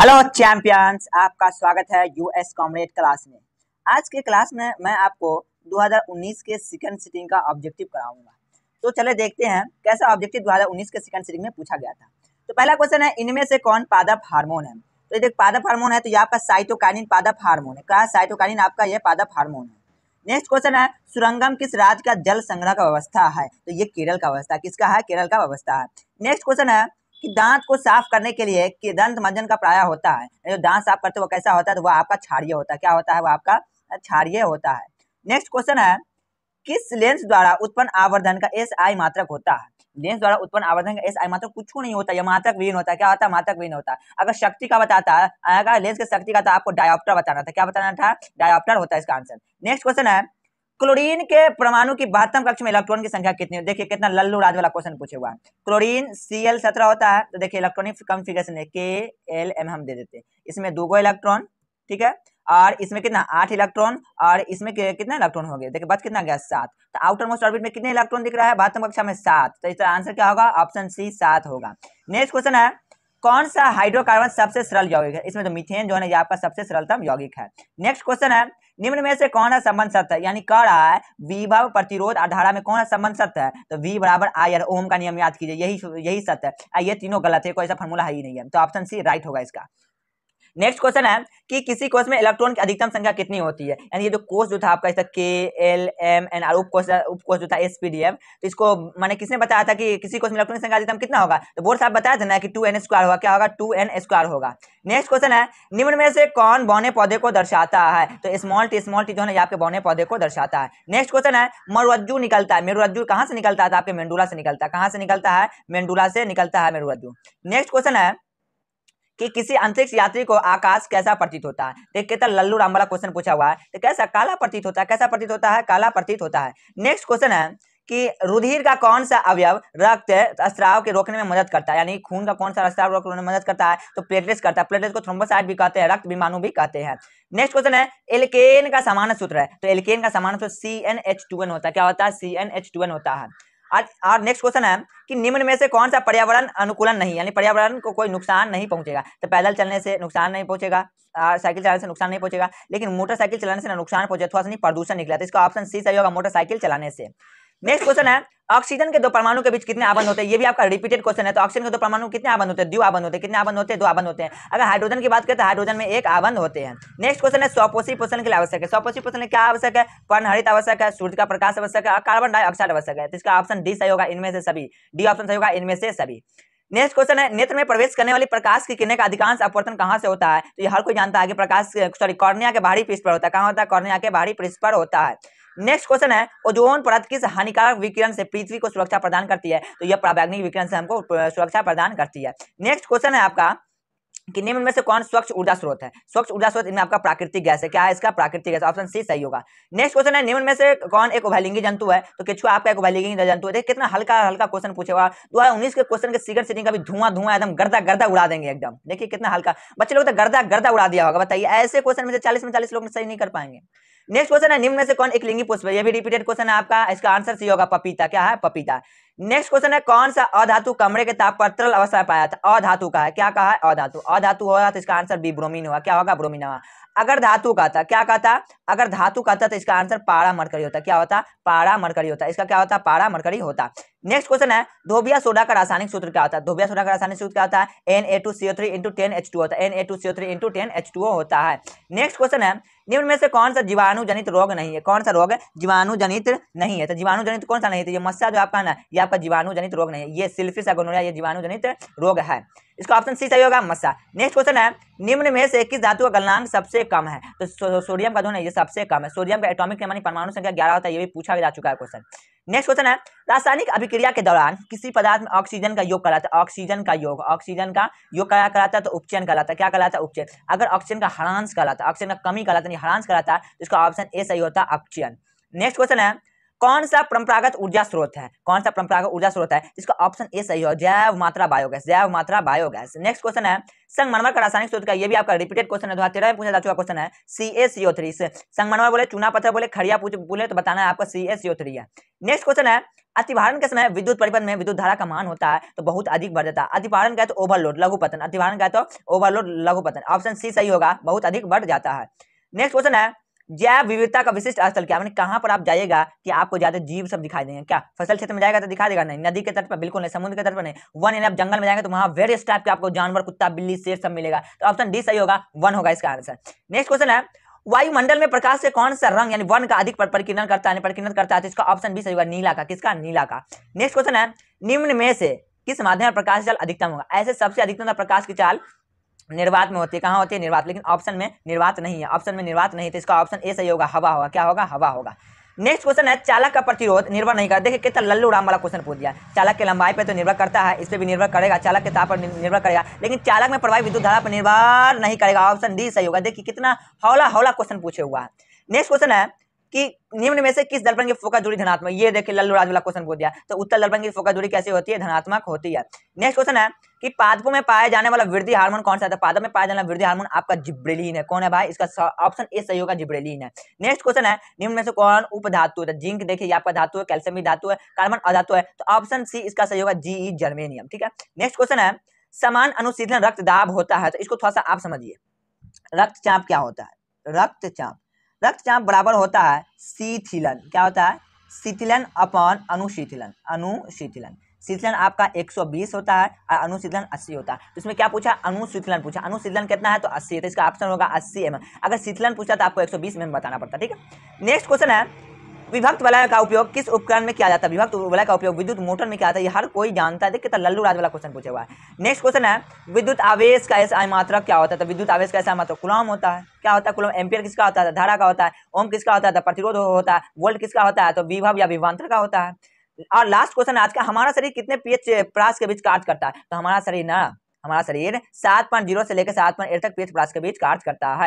hello champions आपका स्वागत है यूएस कॉमरेड क्लास में आज के क्लास में मैं आपको 2019 के सेकंड सिटिंग का ऑब्जेक्टिव कराऊंगा तो चले देखते हैं कैसा ऑब्जेक्टिव 2019 के सेकंड सिटिंग में पूछा गया था तो पहला क्वेश्चन है इनमें से कौन पादप हार्मोन है तो ये देख पादप हार्मोन है तो ये आपका साइटोकालीन पादप हार्मोन है कहा साइटोकालीन आपका यह पादप हार्मोन है नेक्स्ट क्वेश्चन है सुरंगम किस राज्य का जल संग्रह का व्यवस्था है तो ये केरल का व्यवस्था किसका है केरल का व्यवस्था है नेक्स्ट क्वेश्चन है कि दांत को साफ करने के लिए कि दंत मंजन का प्राय होता है जो दांत साफ करते वो कैसा होता है तो वह आपका क्षारिय होता है क्या होता है वह आपका क्षारिय होता है नेक्स्ट क्वेश्चन है किस लेंस द्वारा उत्पन्न आवर्धन का एस आई मात्रक होता है लेंस द्वारा उत्पन्न आवर्धन का एस आई मात्रक कुछ नहीं होता यह मात्रक विहीन होता है क्या होता है मात्रक विहीन होता है अगर शक्ति का बताता है अगर लेंस की शक्ति का था आपको डायोप्टर बताना था क्या बताना था डायोप्टर होता है इसका आंसर नेक्स्ट क्वेश्चन है क्लोरीन के परमाणु की बहत्तम कक्ष में इलेक्ट्रॉन की संख्या कितनी है देखिए कितना लल्लू राज वाला क्वेश्चन पूछे हुआ क्लोरीन सी एल सत्रह होता है तो देखिए इलेक्ट्रॉनिक कॉन्फ़िगरेशन है के एल एम हम दे देते हैं इसमें दो गो इलेक्ट्रॉन ठीक है और इसमें कितना आठ इलेक्ट्रॉन और इसमें कितना इलेक्ट्रॉन हो गया देखिए बच कितना गया सात तो आउटर मोस्ट ऑर्बिट में कितने इलेक्ट्रॉन दिख रहा है बहत्तम कक्षा में सात तो इसका आंसर क्या होगा ऑप्शन सी सात होगा नेक्स्ट क्वेश्चन है कौन सा हाइड्रोकार्बन सबसे सरल यौगिक है इसमें तो मिथेन जो है आपका सबसे सरलतम यौगिक है नेक्स्ट क्वेश्चन है निम्न में से कौन है संबंध सत्य है यानी कह रहा है विभव प्रतिरोध और धारा में कौन है संबंध सत्य है तो वी बराबर आई आर ओम का नियम याद कीजिए यही यही सत्य है ये तीनों गलत है कोई ऐसा फॉर्मूला है ही नहीं है तो ऑप्शन सी राइट होगा इसका नेक्स्ट क्वेश्चन है कि किसी कोष में इलेक्ट्रॉन की अधिकतम संख्या कितनी होती है यानी ये जो कोष जो था आपका इसका K L M N R उपकोष उपकोष जो था एस पी डी एम तो इसको मैंने किसने बताया था कि किसी कोष में इलेक्ट्रॉन की संख्या अधिकतम कितना होगा तो बोर्ड साहब बताया था ना कि टू एन स्क्वायर होगा क्या होगा टू एन स्क्वायर होगा नेक्स्ट क्वेश्चन है निम्न में से कौन बौने पौधे को दर्शाता है तो स्मॉल टी स्मॉल टी जो है आपके बौने पौधे को दर्शाता है नेक्स्ट क्वेश्चन है मरुरज्जू निकलता है मेरुरज्जू कहाँ से निकलता है आपके मेंडूला से निकलता है कहाँ से निकलता है मेंडूला से निकलता है मेरुरज्जू नेक्स्ट क्वेश्चन है कि किसी अंतरिक्ष यात्री को आकाश कैसा प्रतीत होता है देख के लल्लू राम वाला क्वेश्चन पूछा हुआ है तो कैसा काला प्रतीत होता है कैसा प्रतीत होता है काला प्रतीत होता है नेक्स्ट क्वेश्चन है कि रुधिर का कौन सा अवयव रक्त अस्त्राव के रोकने में मदद करता है यानी खून का कौन सा अस्त्राव रोकने में मदद करता है तो प्लेटलेट्स करता है प्लेटलेट्स को थ्रोम्बोसाइट भी कहते हैं रक्त विमानु भी कहते हैं नेक्स्ट क्वेश्चन है एल्केन का सामान्य सूत्र है तो एल्केन का सामान्य सूत्र C N H two N होता है क्या होता है C N H two N होता है और नेक्स्ट क्वेश्चन है कि निम्न में से कौन सा पर्यावरण अनुकूलन नहीं यानी पर्यावरण को कोई नुकसान नहीं पहुंचेगा तो पैदल चलने से नुकसान नहीं पहुंचेगा साइकिल चलाने से नुकसान नहीं पहुंचेगा लेकिन मोटरसाइकिल चलाने से नुकसान पहुंचे थोड़ा सा नहीं प्रदूषण निकला तो इसका ऑप्शन सी सही होगा मोटरसाइकिल चलाने से नेक्स्ट क्वेश्चन है ऑक्सीजन के दो परमाणु के बीच कितने आबंध होते हैं ये भी आपका रिपीटेड क्वेश्चन है तो ऑक्सीजन के दो परमाणु कितने आबंध होते हैं दो आबंध होते हैं कितने आबंध होते हैं दो आबंध होते हैं अगर हाइड्रोजन की बात करें तो हाइड्रोजन में एक आबंध होते हैं नेक्स्ट क्वेश्चन है स्वपोषी पोषण के लिए आवश्यक है स्वपोषी पोषण क्या आवश्यक है पर्णहरित आवश्यक है सूर्य का प्रकाश आवश्यक है और कार्बन डाइऑक्साइड आवश्यक है तो इसका ऑप्शन डी सही होगा इनमें से सभी डी ऑप्शन सही होगा इनमें से सभी नेक्स्ट क्वेश्चन है नेत्र में प्रवेश करने वाली प्रकाश की किरण का अधिकांश अपवर्तन कहाँ से होता है तो ये हर कोई जानता है कि प्रकाश सॉरी कॉर्निया के बाहरी पृष्ठ पर होता है कहाँ होता है कॉर्निया के बाहरी पृष्ठ पर होता है नेक्स्ट क्वेश्चन है ओजोन परत किस हानिकारक विकिरण से पृथ्वी को सुरक्षा प्रदान करती है तो यह प्रावैग्निक विकिरण से हमको सुरक्षा प्रदान करती है नेक्स्ट क्वेश्चन है आपका कि निम्न में से कौन स्वच्छ ऊर्जा स्रोत है स्वच्छ ऊर्जा स्रोत इनमें आपका प्राकृतिक गैस है क्या है इसका प्राकृतिक गैस ऑप्शन सी सही होगा नेक्स्ट क्वेश्चन है निम्न में से कौन एक उभयलिंगी जंतु है तो किचुआ आपका एक उभयलिंगी जंतु है कितना हल्का हल्का क्वेश्चन पूछे हुआ दो हजार उन्नीस के क्वेश्चन के सीगर सीटिंग का भी धुआं धुआं एकदम गर्दा गर्दा उड़ा देंगे एकदम देखिए कितना हल्का बच्चे लोग तो गर्दा गर्दा उड़ा दिया होगा बताइए ऐसे क्वेश्चन में से चालीस में चालीस लोग सही नहीं कर पाएंगे नेक्स्ट क्वेश्चन है निम्न में से कौन एक लिंगी पुष्प ये भी रिपीटेड क्वेश्चन है आपका इसका आंसर सी होगा पपीता क्या है पपीता नेक्स्ट क्वेश्चन है कौन सा अधातु कमरे के ताप पर तरल अवस्था में पाया था अधातु का है क्या कहा है अधातु अधातु होगा तो इसका आंसर बी ब्रोमीन हुआ क्या होगा ब्रोमीन हुआ अगर धातु का था क्या कहता अगर धातु का था तो इसका आंसर पारा मरकरी होता क्या होता पारा मरकरी होता इसका क्या होता पारा मरकरी होता नेक्स्ट क्वेश्चन है धोबिया सोडा का रासायनिक सूत्र क्या होता है धोबिया सोडा का रासायनिक सूत्र क्या होता है N A two CO three into ten H two होता है N A two CO three into ten H two होता है नेक्स्ट क्वेश्चन है निम्न में से कौन सा जीवाणु जनित रोग नहीं है कौन सा रोग जीवाणु जनित नहीं है तो जीवाणु जनित कौन सा नहीं है तो ये मस्या जो आपका ना ये यहाँ पर जीवाणु जनित रोग नहीं ये सिल्फिस ये जीवाणु जनित रोग है इसका ऑप्शन सी सही होगा मस्सा नेक्स्ट क्वेश्चन है निम्न में से किस धातु का गलनांक सबसे कम है तो सोडियम का जो है ये सबसे कम है सोडियम का एटॉमिक पैमाने परमाणु संख्या ग्यारह होता है ये भी पूछा जा चुका है क्वेश्चन नेक्स्ट क्वेश्चन है रासायनिक अभिक्रिया के दौरान किसी पदार्थ में ऑक्सीजन का योग कराता है ऑक्सीजन का योग ऑक्सीजन का योग क्या कराता है तो उपचयन कहलाता है क्या कहलाता है उपचयन अगर ऑक्सीजन का हरांश कहलाता है ऑक्सीजन का कमी कहलाता है हरांस कहलाता है तो इसका ऑप्शन ए सही होता है अपचयन नेक्स्ट क्वेश्चन है कौन सा परंपरागत ऊर्जा स्रोत है कौन सा परंपरागत ऊर्जा स्रोत है इसका ऑप्शन ए सही हो जैव मात्रा बायोगैस जैव मात्रा बायोगैस नेक्स्ट क्वेश्चन है संगमरमर का रासायनिक स्रोत का ये भी आपका रिपीटेड क्वेश्चन है दो हजार में पूछा जा चुका क्वेश्चन है सी ए सीओ थ्री संगमरमर बोले चूना पत्थर बोले खड़िया बोले तो बताना है आपका सी ए सीओ थ्री है नेक्स्ट क्वेश्चन है अतिभारण के समय विद्युत परिपथ में विद्युत धारा का मान होता है तो बहुत अधिक बढ़ जाता है अतिभारण का तो ओवरलोड लघु पतन अतिभारण का तो ओवरलोड लघु पतन ऑप्शन सी सही होगा बहुत अधिक बढ़ जाता है नेक्स्ट क्वेश्चन है जैव विविधता का विशिष्ट स्थल क्या मैंने कहाँ पर आप जाइएगा कि आपको ज्यादा जीव सब दिखाई देंगे क्या फसल क्षेत्र में जाएगा तो दिखा देगा नहीं नदी के तट पर बिल्कुल नहीं समुद्र के तट पर नहीं वन यानी आप जंगल में जाएंगे तो वहाँ वेरियस टाइप के आपको जानवर कुत्ता बिल्ली शेर सब मिलेगा तो ऑप्शन डी सही होगा वन होगा इसका आंसर नेक्स्ट क्वेश्चन है वायुमंडल में प्रकाश से कौन सा रंग यानी वन का अधिक प्रकिरण करता है प्रकिरण करता है तो इसका ऑप्शन बी सही होगा नीला का किसका नीला का नेक्स्ट क्वेश्चन है निम्न में से किस माध्यम प्रकाश चाल अधिकतम होगा ऐसे सबसे अधिकतम प्रकाश की चाल निर्वात में होती है कहाँ होती है निर्वात लेकिन ऑप्शन में निर्वात नहीं है ऑप्शन में निर्वात नहीं तो इसका ऑप्शन ए सही होगा हवा होगा क्या होगा हवा होगा नेक्स्ट क्वेश्चन है चालक का प्रतिरोध निर्भर नहीं करता देखिए कितना लल्लू राम वाला क्वेश्चन पूछ दिया चालक के लंबाई पर तो निर्भर करता है इस पर भी निर्भर करेगा चालक के ताप पर निर्भर करेगा लेकिन चालक में प्रभावी विद्युत धारा पर निर्भर नहीं करेगा ऑप्शन डी सही होगा देखिए कितना हौला हौला क्वेश्चन पूछे हुआ है नेक्स्ट क्वेश्चन है कि निम्न में से किस दर्पण की फोका दूरी धनात्मक ये देखिए लल्लू राज वाला क्वेश्चन पूछ दिया तो उत्तर दर्पण की फोका दूरी कैसे होती है धनात्मक होती है नेक्स्ट क्वेश्चन है कि पादपों में पाया जाने वाला वृद्धि हार्मोन कौन सा है तो पादप में पाया जाने वाला वृद्धि हार्मोन आपका जिब्रेलिन है कौन है भाई इसका ऑप्शन ए सही होगा जिब्रेलिन है नेक्स्ट क्वेश्चन है निम्न में से कौन उपधातु है तो जिंक देखिए आपका धातु है कैल्शियम धातु है कार्बन अधातु है तो ऑप्शन सी इसका सही होगा जीई जर्मेनियम ठीक है नेक्स्ट क्वेश्चन है समान अनुशीलन रक्तदाब होता है तो इसको थोड़ा सा आप समझिए रक्तचाप क्या होता है रक्तचाप रक्तचाप बराबर होता है शीथिलन क्या होता है शीथिलन अपॉन अनुशीथिलन अनुशीथिलन शीतलन आपका 120 होता है और अनुशीतलन 80 होता है तो इसमें क्या पूछा अनुशीतलन पूछा अनुशीतलन कितना है तो 80 है तो इसका ऑप्शन होगा 80 एम अगर शीतलन पूछा तो आपको 120 सौ में बताना पड़ता है ठीक है नेक्स्ट क्वेश्चन है विभक्त वलय का उपयोग किस उपकरण में किया जाता है विभक्त वलय का उपयोग विद्युत मोटर में किया जाता है हर कोई जानता है कितना तो लल्लू राज वाला क्वेश्चन पूछा हुआ है नेक्स्ट क्वेश्चन है विद्युत आवेश का ऐसा मात्रक क्या होता है तो विद्युत आवेश का ऐसा मात्रक कुलम होता है क्या होता है कुलम एम्पियर किसका होता है तो धारा का होता है ओम किसका होता है तो प्रतिरोध होता है वोल्ट किसका होता है तो विभव या विभांतर का होता है और लास्ट क्वेश्चन आज का हमारा शरीर कितने पीएच प्रास के बीच कार्य करता है तो हमारा शरीर ना हमारा शरीर सात पॉइंट जीरो से लेकर सात पॉइंट एट तक पीएच प्रास के बीच कार्य करता है